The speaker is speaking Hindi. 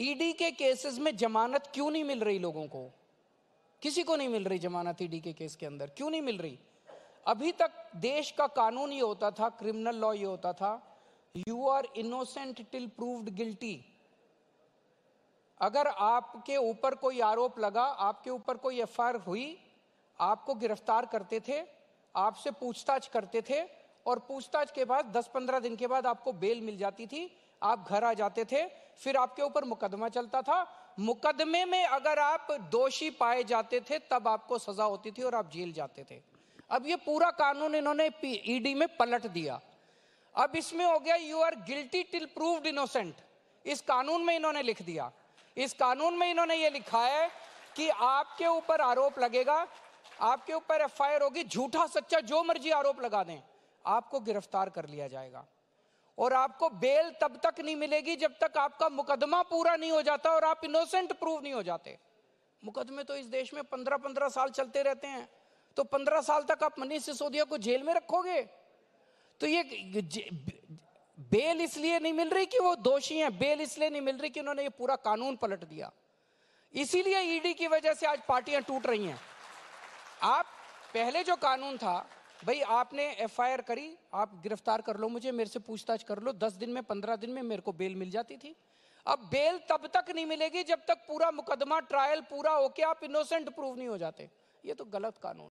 ईडी e के केसेस में जमानत क्यों नहीं मिल रही लोगों को किसी को नहीं मिल रही जमानत ईडी e के केस के अंदर क्यों नहीं मिल रही अभी तक देश का कानून ये होता था क्रिमिनल लॉ ये होता था you are innocent till proved guilty अगर आपके ऊपर कोई आरोप लगा आपके ऊपर कोई एफ हुई आपको गिरफ्तार करते थे आपसे पूछताछ करते थे और पूछताछ के बाद 10-15 दिन के बाद आपको बेल मिल जाती थी आप घर आ जाते थे फिर आपके ऊपर मुकदमा चलता था मुकदमे में अगर आप दोषी पाए जाते थे तब आपको सजा होती थी और आप जेल जाते थे अब ये पूरा कानून इन्होंने ईडी में पलट दिया अब इसमें हो गया you are guilty till proved innocent इस कानून में इन्होंने लिख दिया इस कानून में इन्होंने ये लिखा है कि आपके ऊपर आरोप लगेगा आपके ऊपर एफ होगी झूठा सच्चा जो मर्जी आरोप लगा दें आपको गिरफ्तार कर लिया जाएगा और आपको बेल तब तक नहीं मिलेगी जब तक आपका मुकदमा पूरा नहीं हो जाता और आप इनोसेंट प्रूव नहीं हो जाते मुकदमे तो इस देश में पंद्रह पंद्रह साल चलते रहते हैं तो पंद्रह साल तक आप मनीष सिसोदिया को जेल में रखोगे तो ये बेल इसलिए नहीं मिल रही कि वो दोषी हैं बेल इसलिए नहीं मिल रही कि उन्होंने ये पूरा कानून पलट दिया इसीलिए ईडी की वजह से आज पार्टियां टूट रही हैं आप पहले जो कानून था भाई आपने एफ करी आप गिरफ्तार कर लो मुझे मेरे से पूछताछ कर लो दस दिन में पंद्रह दिन में मेरे को बेल मिल जाती थी अब बेल तब तक नहीं मिलेगी जब तक पूरा मुकदमा ट्रायल पूरा होके आप इनोसेंट प्रूव नहीं हो जाते ये तो गलत कानून